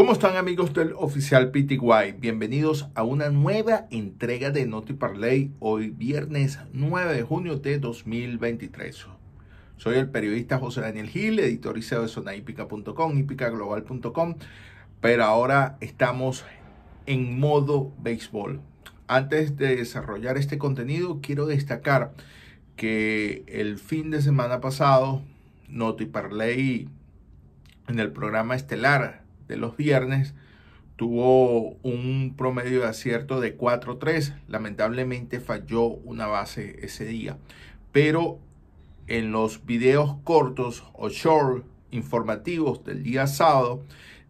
¿Cómo están amigos del oficial PTY? Bienvenidos a una nueva entrega de Noti Parley hoy viernes 9 de junio de 2023. Soy el periodista José Daniel Gil, Editor y CEO de zonaipica.com, hipicaglobal.com, pero ahora estamos en modo béisbol. Antes de desarrollar este contenido, quiero destacar que el fin de semana pasado, Noti Parley en el programa estelar de los viernes tuvo un promedio de acierto de 4-3. Lamentablemente falló una base ese día. Pero en los videos cortos o short informativos del día sábado,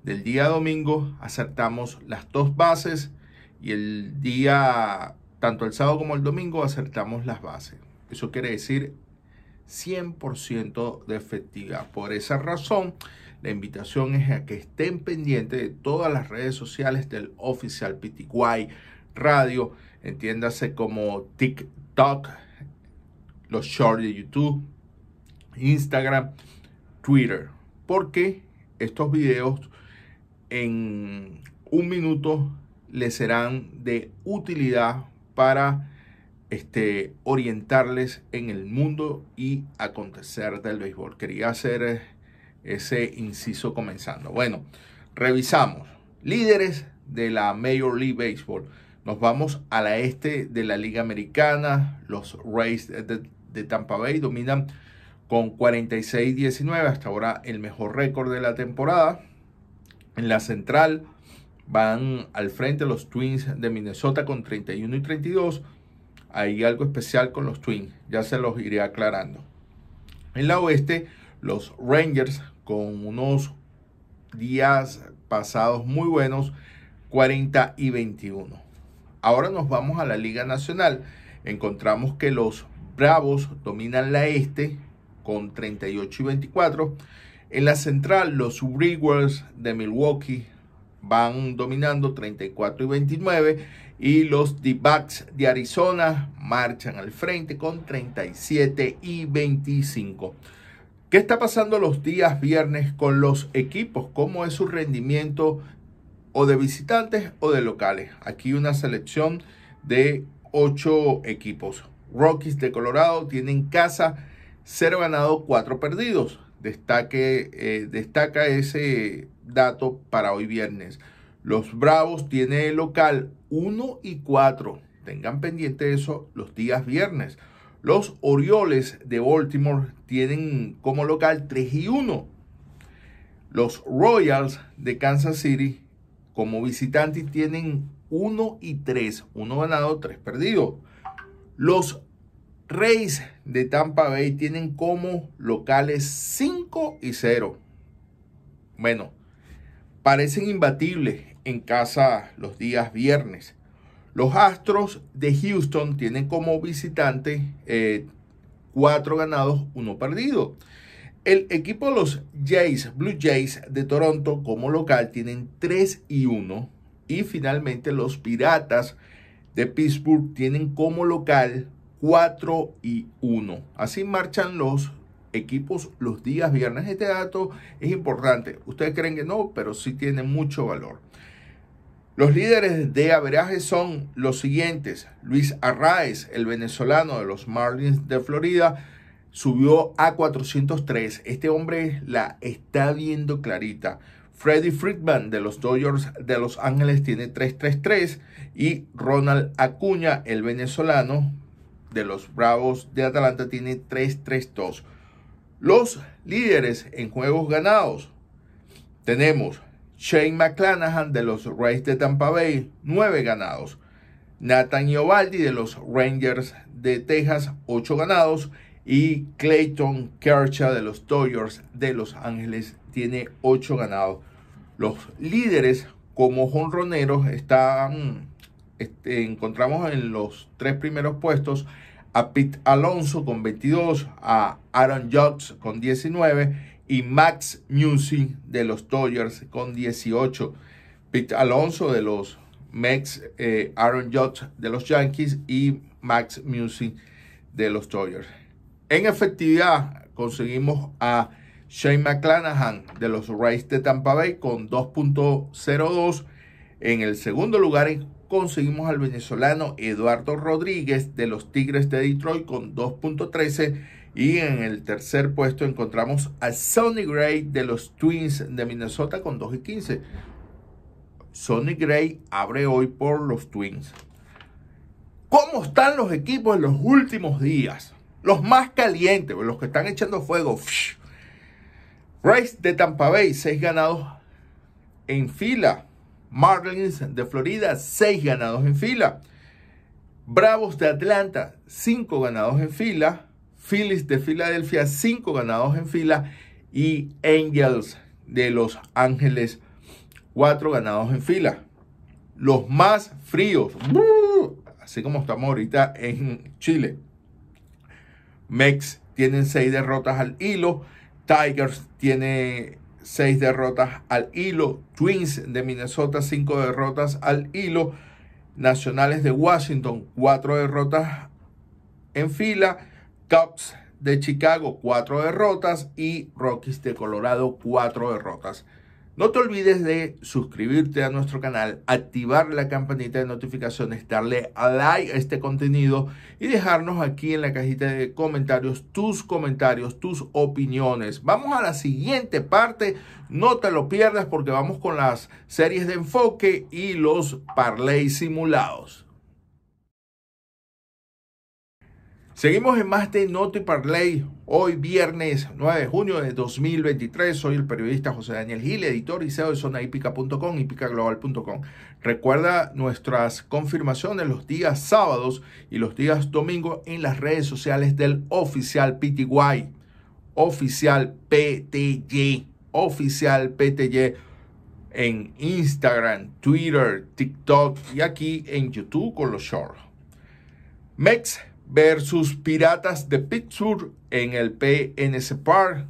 del día domingo, acertamos las dos bases y el día, tanto el sábado como el domingo, acertamos las bases. Eso quiere decir 100% de efectividad. Por esa razón, la invitación es a que estén pendientes de todas las redes sociales del Oficial Pitiguay Radio, entiéndase como TikTok, los shorts de YouTube, Instagram, Twitter, porque estos videos en un minuto les serán de utilidad para este, orientarles en el mundo y acontecer del béisbol. Quería hacer eh, ese inciso comenzando. Bueno, revisamos. Líderes de la Major League Baseball. Nos vamos a la este de la Liga Americana. Los Rays de, Tampa Bay dominan con 46-19. Hasta ahora el mejor récord de la temporada. En la central van al frente los Twins de Minnesota con 31 y 32. Hay algo especial con los Twins. Ya se los iré aclarando. En la oeste, los Rangers con unos días pasados muy buenos, 40 y 21. Ahora nos vamos a la Liga Nacional. Encontramos que los Bravos dominan la Este con 38 y 24. En la central, los Brewers de Milwaukee van dominando 34 y 29 y los D-backs de Arizona marchan al frente con 37 y 25. ¿Qué está pasando los días viernes con los equipos? ¿Cómo es su rendimiento o de visitantes o de locales? Aquí una selección de ocho equipos. Rockies de Colorado tienen casa cero ganados, cuatro perdidos. Eh, destaca ese dato para hoy viernes. Los Bravos tienen local 1 y 4. Tengan pendiente eso los días viernes. Los Orioles de Baltimore tienen como local 3 y 1. Los Royals de Kansas City como visitantes tienen 1 y 3. 1 ganado, 3 perdido. Los Reyes de Tampa Bay tienen como locales 5 y 0. Bueno, parecen imbatibles en casa los días viernes. Los Astros de Houston tienen como visitante eh, cuatro ganados, uno perdido. El equipo de los Jays, Blue Jays de Toronto como local tienen 3 y 1. Y finalmente los Piratas de Pittsburgh tienen como local 4 y 1. Así marchan los equipos los días viernes. Este dato es importante. Ustedes creen que no, pero sí tiene mucho valor. Los líderes de averaje son los siguientes. Luis Arraez, el venezolano de los Marlins de Florida, subió a 403. Este hombre la está viendo clarita. Freddy Friedman de los Dodgers de Los Ángeles tiene 333 y Ronald Acuña, el venezolano de los Bravos de Atalanta, tiene 332. Los líderes en juegos ganados tenemos Shane McClanahan de los Rays de Tampa Bay, 9 ganados. Nathan Iovaldi de los Rangers de Texas, 8 ganados. Y Clayton Kershaw de los Dodgers de Los Ángeles tiene 8 ganados. Los líderes como jonroneros están, este, encontramos en los tres primeros puestos a Pete Alonso con 22, a Aaron Judge con 19 y Max Music de los Dodgers con 18. Pete Alonso de los Mets, eh, Aaron Judge de los Yankees y Max Music de los Dodgers. En efectividad conseguimos a Shane McClanahan de los Rays de Tampa Bay con 2.02. En el segundo lugar conseguimos al venezolano Eduardo Rodríguez de los Tigres de Detroit con 2.13. Y en el tercer puesto encontramos a Sonny Gray de los Twins de Minnesota con 2 y 15. Sonny Gray abre hoy por los Twins. ¿Cómo están los equipos en los últimos días? Los más calientes, los que están echando fuego. Race de Tampa Bay, 6 ganados en fila. Marlins de Florida, 6 ganados en fila. Bravos de Atlanta, 5 ganados en fila. Phillies de Filadelfia, 5 ganados en fila. Y Angels de Los Ángeles, 4 ganados en fila. Los más fríos, así como estamos ahorita en Chile. Mex tienen 6 derrotas al hilo. Tigers tiene 6 derrotas al hilo. Twins de Minnesota, 5 derrotas al hilo. Nacionales de Washington, 4 derrotas en fila Cubs de Chicago, cuatro derrotas y Rockies de Colorado, cuatro derrotas. No te olvides de suscribirte a nuestro canal, activar la campanita de notificaciones, darle a like a este contenido y dejarnos aquí en la cajita de comentarios tus comentarios, tus opiniones. Vamos a la siguiente parte, no te lo pierdas porque vamos con las series de enfoque y los parlay simulados. Seguimos en más de Noto Parley. Hoy, viernes 9 de junio de 2023, soy el periodista José Daniel Gil, editor y CEO de zonaipica.com y picaglobal.com. Recuerda nuestras confirmaciones los días sábados y los días domingos en las redes sociales del oficial PTY, oficial PTY, oficial PTY en Instagram, Twitter, TikTok y aquí en YouTube con los shorts. Mex versus Piratas de Pittsburgh en el PNC Park.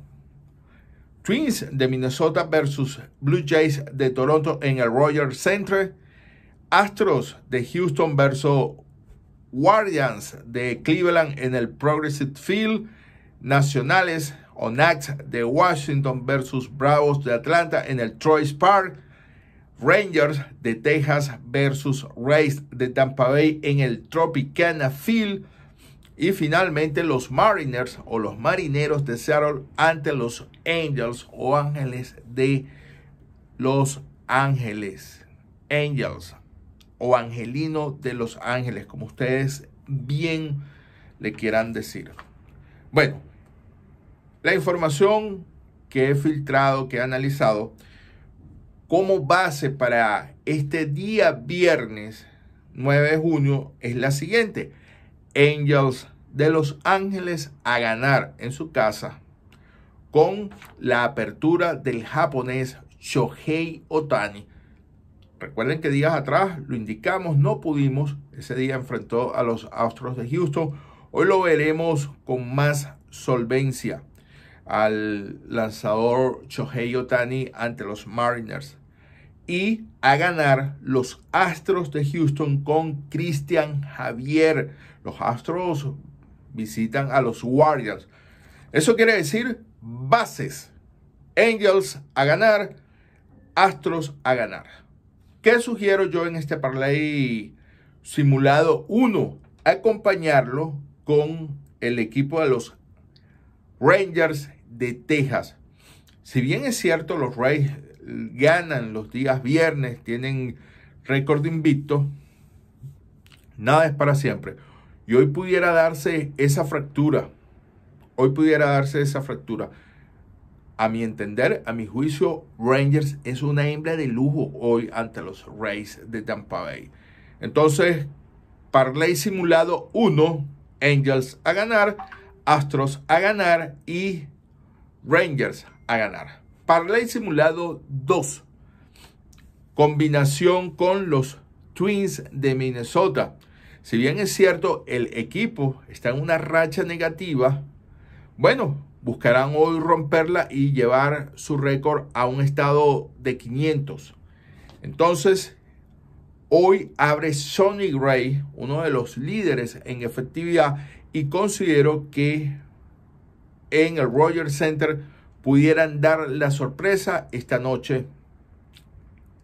Twins de Minnesota versus Blue Jays de Toronto en el Rogers Center. Astros de Houston versus Guardians de Cleveland en el Progressive Field. Nacionales Onax de Washington versus Bravos de Atlanta en el Troyes Park. Rangers de Texas versus Rays de Tampa Bay en el Tropicana Field. Y finalmente los Mariners o los Marineros de Seattle ante los Angels o Ángeles de Los Ángeles. Angels o Angelino de Los Ángeles, como ustedes bien le quieran decir. Bueno, la información que he filtrado, que he analizado, como base para este día viernes 9 de junio es la siguiente. Angels de Los Ángeles a ganar en su casa con la apertura del japonés Shohei Otani. Recuerden que días atrás lo indicamos, no pudimos. Ese día enfrentó a los Astros de Houston. Hoy lo veremos con más solvencia al lanzador Shohei Otani ante los Mariners y a ganar los Astros de Houston con Christian Javier. Los Astros visitan a los Warriors. Eso quiere decir bases. Angels a ganar, Astros a ganar. ¿Qué sugiero yo en este parlay simulado 1? Acompañarlo con el equipo de los Rangers de Texas. Si bien es cierto, los Rays ganan los días viernes, tienen récord invicto. Nada es para siempre. Y hoy pudiera darse esa fractura. Hoy pudiera darse esa fractura. A mi entender, a mi juicio, Rangers es una hembra de lujo hoy ante los Rays de Tampa Bay. Entonces, Parlay simulado 1, Angels a ganar, Astros a ganar y Rangers a ganar. Parlay simulado 2. Combinación con los Twins de Minnesota. Si bien es cierto, el equipo está en una racha negativa, bueno, buscarán hoy romperla y llevar su récord a un estado de 500. Entonces, hoy abre Sonny Gray, uno de los líderes en efectividad, y considero que en el Rogers Center pudieran dar la sorpresa esta noche,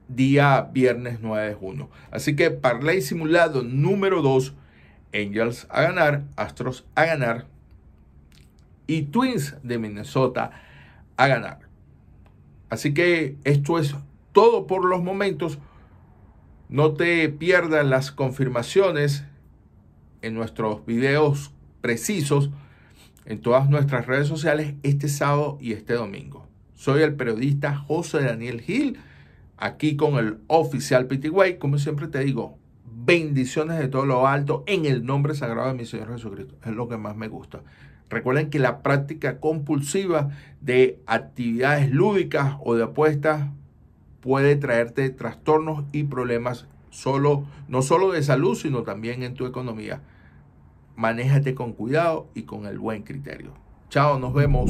día viernes 9 de junio. Así que parlay simulado número 2, Angels a ganar, Astros a ganar y Twins de Minnesota a ganar. Así que esto es todo por los momentos. No te pierdas las confirmaciones en nuestros videos precisos en todas nuestras redes sociales este sábado y este domingo. Soy el periodista José Daniel Gil, aquí con el oficial Pitiguay. Como siempre te digo, bendiciones de todo lo alto en el nombre sagrado de mi Señor Jesucristo. Es lo que más me gusta. Recuerden que la práctica compulsiva de actividades lúdicas o de apuestas puede traerte trastornos y problemas solo, no solo de salud, sino también en tu economía manéjate con cuidado y con el buen criterio. Chao, nos vemos.